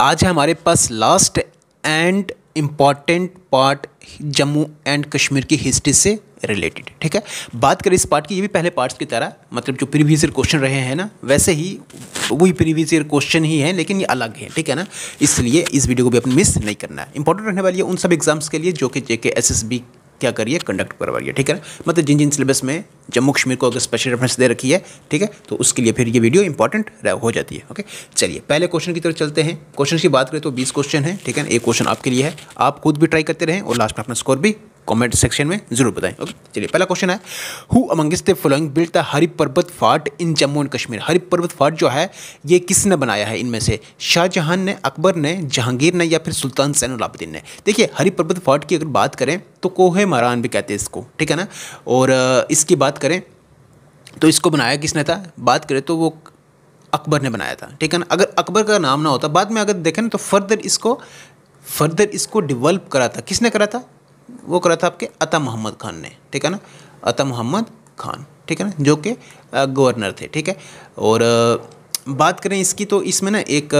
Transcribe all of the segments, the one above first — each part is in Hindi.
आज है हमारे पास last and important part Jammu and Kashmir की हिस्ट्री से रिलेटेड ठीक है बात करें इस पार्ट की ये भी पहले पार्ट्स की तरह मतलब जो प्रीवियस ईयर क्वेश्चन रहे हैं ना वैसे ही वही प्रीवियस ईयर क्वेश्चन ही है लेकिन ये अलग है ठीक है ना इसलिए इस वीडियो को भी अपने मिस नहीं करना है इंपॉर्टेंट रहने वाली है उन सब एग्जाम्स के लिए जो कि जे के एस एस बी क्या करिए कंडक्ट करवाइए ठीक है मतलब जिन जिन सिलेबस में जम्मू कश्मीर को अगर स्पेशल रेफरेंस दे रखी है ठीक है तो उसके लिए फिर ये वीडियो इंपॉर्टेंट हो जाती है ओके चलिए पहले क्वेश्चन की तरफ चलते हैं क्वेश्चन की बात करें तो बीस क्वेश्चन है ठीक है ना एक क्वेश्चन आपके लिए है आप खुद भी ट्राई करते रहें और लास्ट में अपना स्कोर भी कमेंट सेक्शन में जरूर बताएं ओके चलिए पहला क्वेश्चन है who amongst the following built the Hari Parbat fort in Jammu and Kashmir Hari Parbat fort जो है ये किसने बनाया है इनमें से शाहजहां ने अकबर ने जहांगीर ने या फिर सुल्तान सैनुलाब्दीन ने देखिए हरि पर्वत फाट की अगर बात करें तो कोहे मारान भी कहते हैं इसको ठीक है ना और इसकी बात करें तो इसको बनाया किसने था बात करें तो वो अकबर ने बनाया था ठीक है ना अगर अकबर का नाम ना होता बाद में अगर देखें तो फर्दर इसको फर्दर इसको डिवेल्प करा था किसने करा था वो करा था आपके अता मोहम्मद खान ने ठीक है ना अता मोहम्मद खान ठीक है ना जो कि गवर्नर थे ठीक है और बात करें इसकी तो इसमें ना एक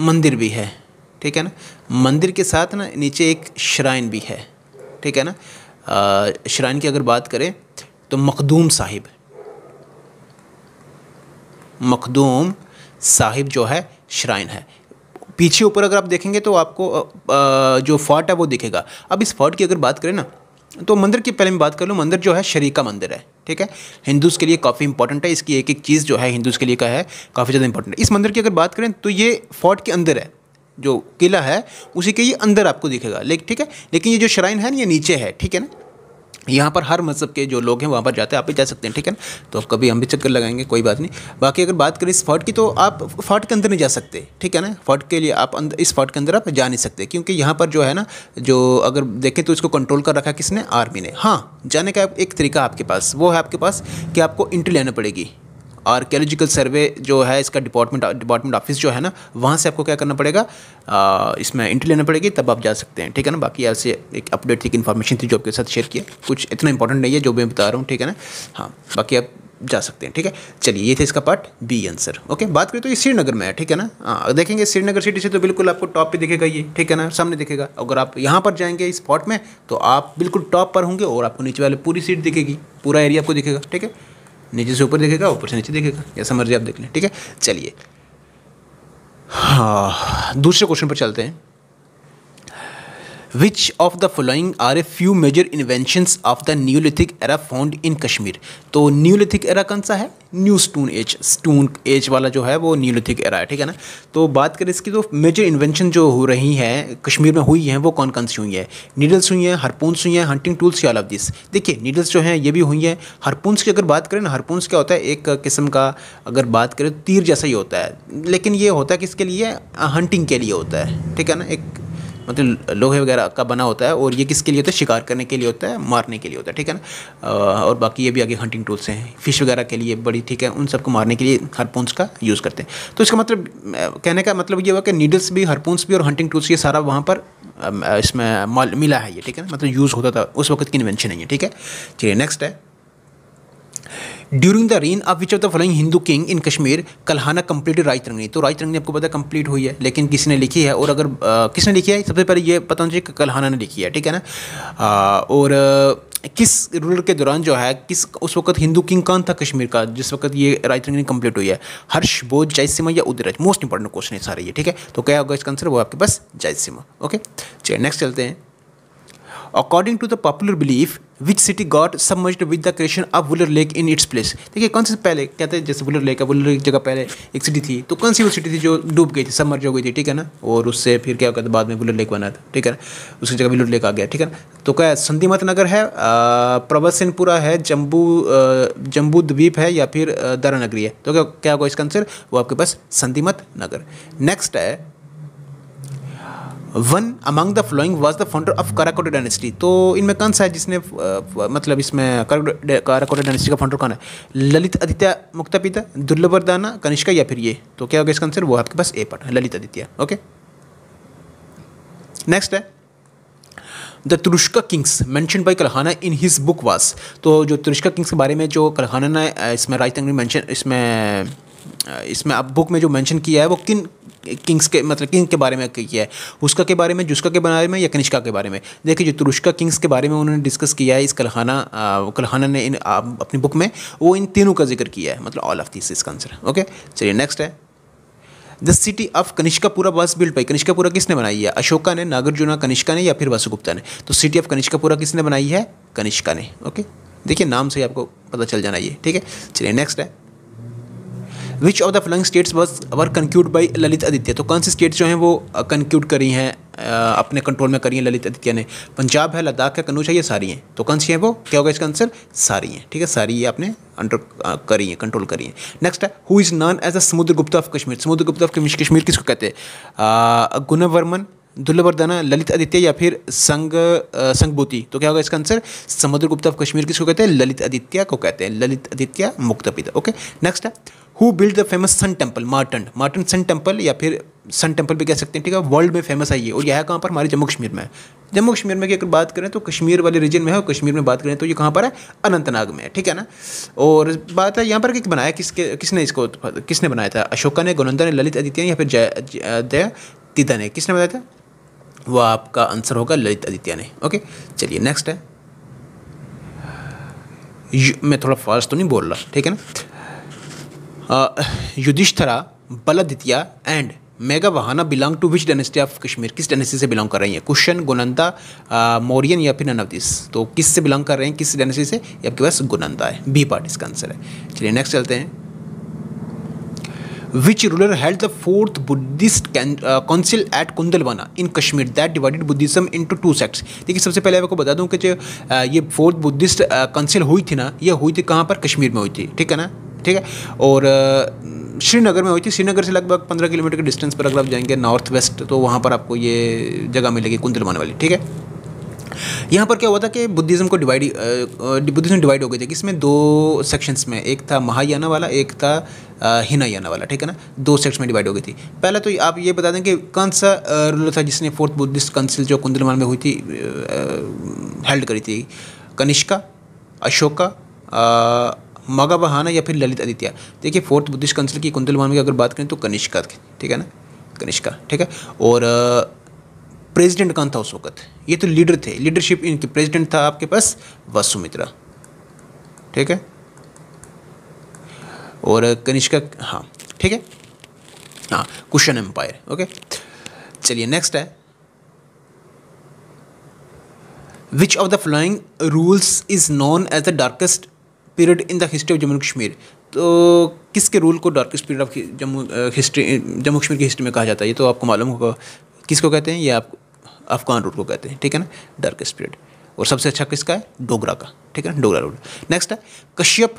मंदिर भी है ठीक है ना मंदिर के साथ ना नीचे एक श्राइन भी है ठीक है ना श्राइन की अगर बात करें तो मखदूम साहिब मखदूम साहिब जो है श्राइन है पीछे ऊपर अगर आप देखेंगे तो आपको जो फोर्ट है वो दिखेगा अब इस फोर्ट की अगर बात करें ना तो मंदिर की पहले मैं बात कर लूँ मंदिर जो है शरीर का मंदिर है ठीक है हिंदूज़ के लिए काफ़ी इंपॉर्टेंट है इसकी एक एक चीज़ जो है हिंदूज़ के लिए का है काफ़ी ज़्यादा इंपॉर्टेंट है इस मंदिर की अगर बात करें तो ये फोर्ट के अंदर है जो किला है उसी के ये अंदर आपको दिखेगा लेकिन ठीक है लेकिन ये जो श्राइन है ना ये नीचे है ठीक है ना यहाँ पर हर मज़हब के जो लोग हैं वहाँ पर जाते हैं आप भी जा सकते हैं ठीक है ना तो कभी हम भी चक्कर लगाएंगे कोई बात नहीं बाकी अगर बात करें इस फोर्ट की तो आप फोर्ट के अंदर नहीं जा सकते ठीक है ना फोर्ट के लिए आप अंदर इस फोर्ट के अंदर आप जा नहीं सकते क्योंकि यहाँ पर जो है ना जो अगर देखें तो इसको कंट्रोल कर रखा है किसने आर्मी ने हाँ जाने का एक तरीका आपके पास वो है आपके पास कि आपको इंट्री लेना पड़ेगी आर्कियोलॉजिकल सर्वे जो है इसका डिपार्टमेंट डिपार्टमेंट ऑफिस जो है ना वहाँ से आपको क्या करना पड़ेगा आ, इसमें एंट्री लेना पड़ेगी तब आप जा सकते हैं ठीक है ना बाकी ऐसे एक अपडेट थी एक इन्फॉर्मेशन थी जो आपके साथ शेयर किया कुछ इतना इंपॉर्टेंट नहीं है जो मैं बता रहा हूँ ठीक है ना हाँ बाकी आप जा सकते हैं ठीक है चलिए ये थे इसका पार्ट बी आंसर ओके बात करें तो ये श्रीनगर में है ठीक है ना हाँ देखेंगे श्रीनगर सिटी से तो बिल्कुल आपको टॉप पे दिखेगा ये ठीक है ना सामने दिखेगा अगर आप यहाँ पर जाएंगे इस स्पॉट में तो आप बिल्कुल टॉप पर होंगे और आपको नीचे वाले पूरी सीट दिखेगी पूरा एरिया आपको दिखेगा ठीक है नीचे से ऊपर देखेगा ऊपर से नीचे देखेगा जैसा मर्जी आप देख लें ठीक है चलिए हाँ दूसरे क्वेश्चन पर चलते हैं which of the following are a few major inventions of the neolithic era found in Kashmir तो न्यूलिथिक एरा कौन सा है new stone age stone age वाला जो है वो न्यूलिथिक एरा है ठीक है ना तो बात करें इसकी तो मेजर इन्वेंशन जो हो रही है कश्मीर में हुई हैं वो कौन कौन सी हुई है नीडल्स हुई हैं हरपूंस हुई हैं हंटिंग टूल्स या ऑल ऑफ दिस देखिए नीडल्स जो हैं ये भी हुई हैं हारपून्स की अगर बात करें ना हारपून्स क्या होता है एक किस्म का अगर बात करें तो तीर जैसा ही होता है लेकिन ये होता है किसके लिए हंटिंग के लिए होता है ठीक है ना एक मतलब लोहे वगैरह का बना होता है और ये किसके लिए होता है शिकार करने के लिए होता है मारने के लिए होता है ठीक है ना और बाकी ये भी आगे हंटिंग टूल्स हैं फिश वगैरह के लिए बड़ी ठीक है उन सबको मारने के लिए हरपोन्स का यूज़ करते हैं तो इसका मतलब कहने का मतलब ये हुआ कि नीडल्स भी हरपोन्स भी और हंटिंग टूल्स ये सारा वहाँ पर इसमें मिला है ये ठीक है मतलब यूज़ होता था उस वक्त की इन्वेंशन है ये ठीक है चलिए नेक्स्ट है during the reign of which of the following Hindu king in Kashmir Kalhana completed Rajatarangini तो राइट रंगनी आपको पता कंप्लीट हुई है लेकिन किसने लिखी है और अगर आ, किसने लिखी है सबसे पहले ये पता होना चाहिए कलहाना ने लिखी है ठीक है ना आ, और किस रूलर के दौरान जो है किस उस वक्त हिंदू किंग कौन था कश्मीर का जिस वक्त ये राइट रंगनी कंप्लीट हुई है हर्ष बोध जयसिमा या उदरज मोस्ट इंपॉर्टेंट क्वेश्चन है सारे ये ठीक है तो क्या होगा इसका आंसर वो आपके पास जयसिमा ओके चलिए नेक्स्ट चलते हैं according to the popular belief which city god some with the creation of Wular lake in its place देखिए कौन सी पहले कहते हैं जैसे वुलर लेक है वुलर लेक जगह पहले एक सिटी थी तो कौन सी वो सिटी थी जो डूब गई थी सबमर्ज हो गई थी ठीक है ना और उससे फिर क्या था बाद में वुलर लेक बना था ठीक है ना उसकी जगह वुलर लेक आ गया ठीक है ना तो क्या संधिमत नगर है प्रवसिनपुरा है जम्बू जम्बू द्वीप है या फिर दारा नगरी है तो क्या क्या होगा इसका आंसर वो आपके पास संधिमत नगर नेक्स्ट है one among the following was the founder of Karkota dynasty तो इनमें कौन सा है जिसने मतलब इसमें काराकोटे डायनेस्टी का फाउंडर कौन है ललित आदित्य मुक्ता पिता दुर्लभरदाना कनिष्का या फिर ये तो क्या होगा इसका आंसर वो आपके पास ए पार्ट है ललित आदित्य ओके नेक्स्ट है the Turushka kings mention by Kalhana in his book was तो जो तुरुष्का किंग्स के बारे में जो कलहाना ने इसमें राजतंग ने मैंशन इसमें इसमें अब बुक में जो मैंशन किया है वो किन किंग्स के मतलब किंग के बारे में किया है उसका के बारे में जुस्का के बारे में या कनिष्का के बारे में देखिए जो तुरुष्का किंग्स के बारे में उन्होंने डिस्कस किया है इस कलहाना कलहाना ने इन अपनी बुक में वो इन तीनों का जिक्र किया है मतलब ऑल ऑफ दिस इसका आंसर ओके चलिए नेक्स्ट है the city of Kanishkapura was build by Kanishkapura किसने बनाई है अशोका ने नागार्जुना कनिष्का ने या फिर वासुगुप्ता ने तो सिटी ऑफ कनिष्कापुरा किसने बनाई है कनिष्का ने ओके देखिए नाम से ही आपको पता चल जाना ये ठीक है चलिए नेक्स्ट है which of the following states was were conquered by Lalit Aditya तो कौन सी स्टेट्स जो हैं वो कंक्यूट करी हैं अपने कंट्रोल में करी हैं ललित आदित्य ने पंजाब है लद्दाख है कनूज है ये सारी हैं तो कौन सी हैं वो क्या होगा इसका आंसर सारी हैं ठीक है सारी ये आपने अंडर करी हैं कंट्रोल करी हैं नेक्स्ट है who is known as a Samudra Gupta of Kashmir समुद्र गुप्ता ऑफ कश्मीर किसको कहते हैं गुनव वर्मन ललित आदित्य या फिर संग संगभूति तो क्या होगा इसका आंसर समुद्र गुप्ता ऑफ कश्मीर किसको कहते हैं ललित आदित्य को कहते हैं Lalit Aditya Muktapida okay next है who build the famous sun temple Martand Martand sun temple या फिर सन टेम्पल भी कह सकते हैं ठीक है वर्ल्ड में फेमस है ये और यह है कहाँ पर हमारे जम्मू कश्मीर में जम्मू कश्मीर में की अगर बात करें तो कश्मीर वाले रीजन में है और कश्मीर में बात करें तो ये कहाँ पर है अनंतनाग में ठीक है ना और बात है यहाँ पर कि बनाया किसके किसने इसको किसने बनाया था अशोका ने गोनंदा ने ललित आदित्य ने या फिर जय दया तीता ने किसने बनाया था वह आपका आंसर होगा ललित आदित्य ने ओके चलिए नेक्स्ट है मैं थोड़ा फास्ट तो नहीं बोल रहा ठीक है ना युधिष्ठरा बलदित्या एंड मेगा बहाना belong to which dynasty of Kashmir किस डेनेस्टी से बिलोंग कर रही है क्वेश्चन गुनंदा मौर्यन या फिर ननवदिस तो किस से बिलोंग कर रहे हैं किस डेनेस्टी से ये आपके पास गुनंदा है बी पार्ट इसका आंसर है चलिए नेक्स्ट चलते हैं which ruler held the fourth Buddhist council at Kundalvana in Kashmir that divided Buddhism into sects देखिए सबसे पहले आपको बता दूं कि जो ये फोर्थ बुद्धिस्ट काउंसिल हुई थी ना ये हुई थी कहाँ पर कश्मीर में हुई थी ठीक है ना ठीक है और श्रीनगर में हुई थी श्रीनगर से लगभग पंद्रह किलोमीटर के डिस्टेंस पर अगर आप जाएंगे नॉर्थ वेस्ट तो वहाँ पर आपको ये जगह मिलेगी कुंदलमान वाली ठीक है यहाँ पर क्या हुआ था कि बुद्धिज़्म को डिवाइड बुद्धिज़्म डिवाइड हो गई थी इसमें दो सेक्शंस में एक था महायाना वाला एक था हिनायाना वाला ठीक है ना दो सेक्शन में डिवाइड हो गई थी पहले तो आप ये बता दें कि कौन सा रूलर था जिसने फोर्थ बुद्धिस्ट काउंसिल जो कुंदलमान में हुई थी हेल्ड करी थी कनिष्का अशोका मगा बहाना या फिर ललित आदित्य देखिए फोर्थ बुद्धिस्ट कंसिल की कुंदल भानु की अगर बात करें तो कनिष्का ठीक है ना कनिष्का ठीक है और प्रेसिडेंट कौन था उस वक्त ये तो लीडर थे लीडरशिप इनके प्रेसिडेंट था आपके पास वसुमित्रा ठीक है और कनिष्का हाँ ठीक है हाँ कुशन एम्पायर ओके चलिए नेक्स्ट है which of the following rules is known as the darkest period in the history of Jammu Kashmir तो किसके रूल को darkest period of Jammu history Jammu Kashmir की हिस्ट्री में कहा जाता है ये तो आपको मालूम होगा किसको कहते हैं ये आप अफगान रूल को कहते हैं ठीक है ना डार्केस्ट पीरियड और सबसे अच्छा किसका है डोगरा का ठीक है ना डोगरा रूल नेक्स्ट है कश्यप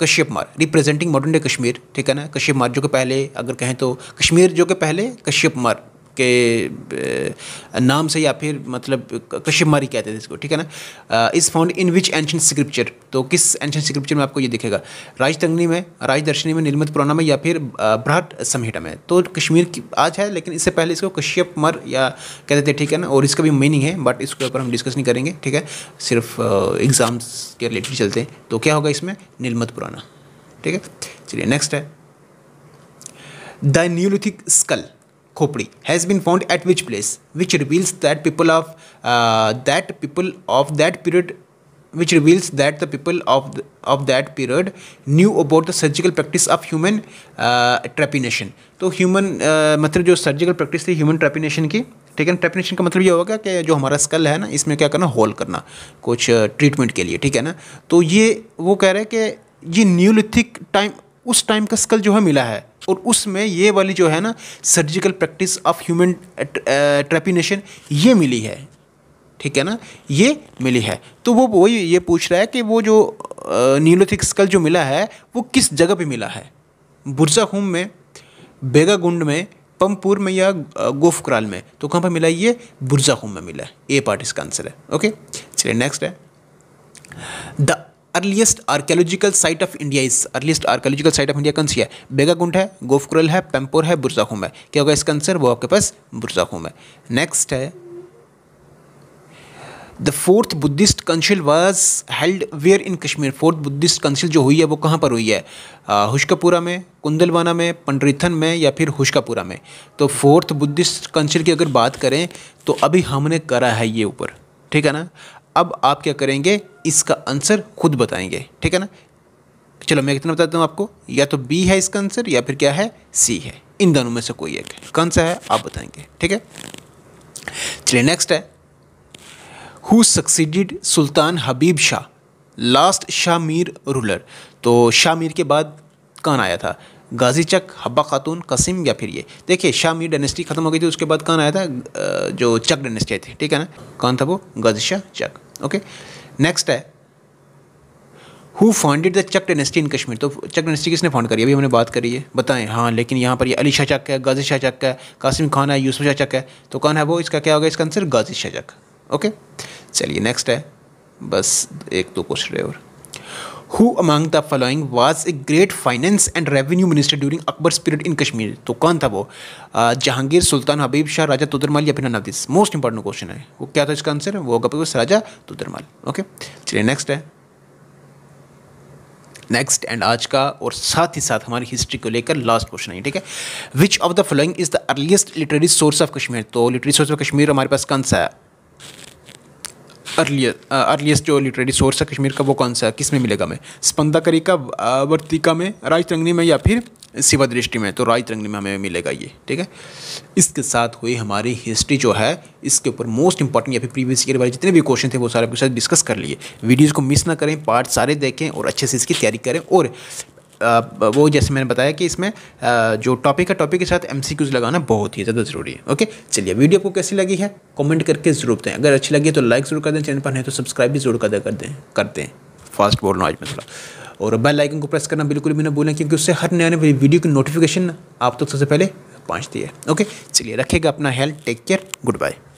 कश्यप मार रिप्रेजेंटिंग मॉडर्न डे कश्मीर ठीक है ना कश्यप मार जो कि पहले अगर कहें तो कश्मीर जो कि पहले कश्यप मार के नाम से या फिर मतलब कश्यमारी कहते थे इसको ठीक है ना is found in which ancient scripture तो किस एंशंट स्क्रिप्चर में आपको ये दिखेगा राजतंगनी में राजदर्शनी में निर्मित पुराना में या फिर ब्राट संहिता में तो कश्मीर की आज है लेकिन इससे पहले इसको कश्यप मर या कहते थे ठीक है ना और इसका भी मीनिंग है बट इसके ऊपर हम डिस्कस नहीं करेंगे ठीक है सिर्फ एग्ज़ाम्स के रिलेटेड चलते हैं तो क्या होगा इसमें नीलमत पुराना ठीक है चलिए नेक्स्ट है the neolithic skull Khopri has been found at which place, which reveals that people of uh, that people of that period which reveals that the people of, the, of that period knew about the surgical practice of human uh, trepanation. तो human uh, मतलब जो surgical practice थी human trepanation की ठीक है ट्रेपिनेशन का मतलब ये होगा कि जो हमारा स्कल है ना इसमें क्या करना होल करना कुछ ट्रीटमेंट के लिए ठीक है ना तो ये वो कह रहे हैं कि ये न्यूलिथिक टाइम उस टाइम का स्कल जो है मिला है और उसमें ये वाली जो है ना surgical practice of human trepanation ये मिली है ठीक है ना ये मिली है तो वो वही ये पूछ रहा है कि वो जो नीलोथिक uh, स्कल जो मिला है वो किस जगह पे मिला है बुरजा खूम में बेगागुंड में पमपुर में या uh, गोफकराल में तो कहाँ पर मिला ये बुरजा खूम में मिला है ए पार्ट इसका आंसर है ओके चलिए नेक्स्ट है the earliest archaeological site of India इस earliest archaeological site of India कौन सी है बेगाकुंड है गोफकुरल है पेम्पोर है बुरजाखूम है क्या होगा इसका आंसर वो आपके पास बुरजाखूम है नेक्स्ट है the fourth Buddhist council was held where in Kashmir fourth Buddhist council जो हुई है वो कहाँ पर हुई है हुशकापुरा में कुंदलवाना में पंडरीथन में या फिर हुशकापुरा में तो फोर्थ बुद्धिस्ट कंसिल की अगर बात करें तो अभी हमने करा है ये ऊपर ठीक है ना अब आप क्या करेंगे इसका आंसर खुद बताएंगे ठीक है ना चलो मैं कितना बताता हूँ आपको या तो बी है इसका आंसर या फिर क्या है सी है इन दोनों में से कोई एक कौन सा है आप बताएंगे ठीक है चलिए नेक्स्ट है who succeeded sultan Habib Shah last Shahmir ruler तो शामीर के बाद कौन आया था गाजी चक हब्बा खातून कसिम या फिर ये देखिए शामी डायनेस्टी ख़त्म हो गई थी उसके बाद कौन आया था जो चक डायनेस्टी आई थी ठीक है ना कौन था वो गाजी शाह चक ओके नेक्स्ट है who founded the Chak dynasty in Kashmir तो चक डेनेस्टी किसने फाउंड करी अभी हमने बात करी है बताएं हाँ लेकिन यहाँ पर ये अली शाह चक है गाजी शाह चक है कासिम खान है यूसुफ शाह चक है तो कौन है वो इसका क्या होगा इसका आंसर गाजी शाह चक ओके चलिए नेक्स्ट है बस एक दो क्वेश्चन और who among the following was a great finance and revenue minister during Akbar period in Kashmir तो कौन था वो जहांगीर सुल्तान हबीब शाह राजा तुदरमाल या फिर नवादिस मोस्ट इंपॉर्टेंट क्वेश्चन है वो क्या था इसका आंसर वो होगा बिकॉज राजा तुदरमाल ओके चलिए नेक्स्ट है नेक्स्ट एंड आज का और साथ ही साथ हमारी हिस्ट्री को लेकर लास्ट क्वेश्चन है ठीक है which of the following is the earliest literary source of Kashmir तो लिटरेरी सोर्स ऑफ कश्मीर हमारे पास कौन सा है अर्लीस्ट अर्लीस्ट uh, जो लिटरेरी सोर्स है कश्मीर का वो कौन सा है किस uh, में मिलेगा हमें स्पंदा करिका वर्तिका में राजतरंगनी में या फिर शिवा दृष्टि में तो राजतरंगनी में हमें मिलेगा ये ठीक है इसके साथ हुई हमारी हिस्ट्री जो है इसके ऊपर मोस्ट इंपॉर्टेंट या फिर प्रीवियस ईयर वाले जितने भी क्वेश्चन थे वो सारे आपके साथ डिस्कस कर लिए वीडियोज़ को मिस ना करें पार्ट सारे देखें और अच्छे से इसकी तैयारी करें और वो जैसे मैंने बताया कि इसमें जो टॉपिक है टॉपिक के साथ एम लगाना बहुत ही ज़्यादा ज़रूरी है ओके चलिए वीडियो आपको कैसी लगी है कॉमेंट करके ज़रूर दें अगर अच्छी लगी तो लाइक ज़रूर कर दें चैनल पर नहीं तो सब्सक्राइब भी ज़रूर कर दें करते हैं फास्ट बोलना आज थोड़ा और बेल आइकन को प्रेस करना बिल्कुल भी ना भूलें क्योंकि उससे हर नए नए वीडियो की नोटिफिकेशन आप तक तो सबसे पहले पहुँचती है ओके चलिए रखेगा अपना health take care good bye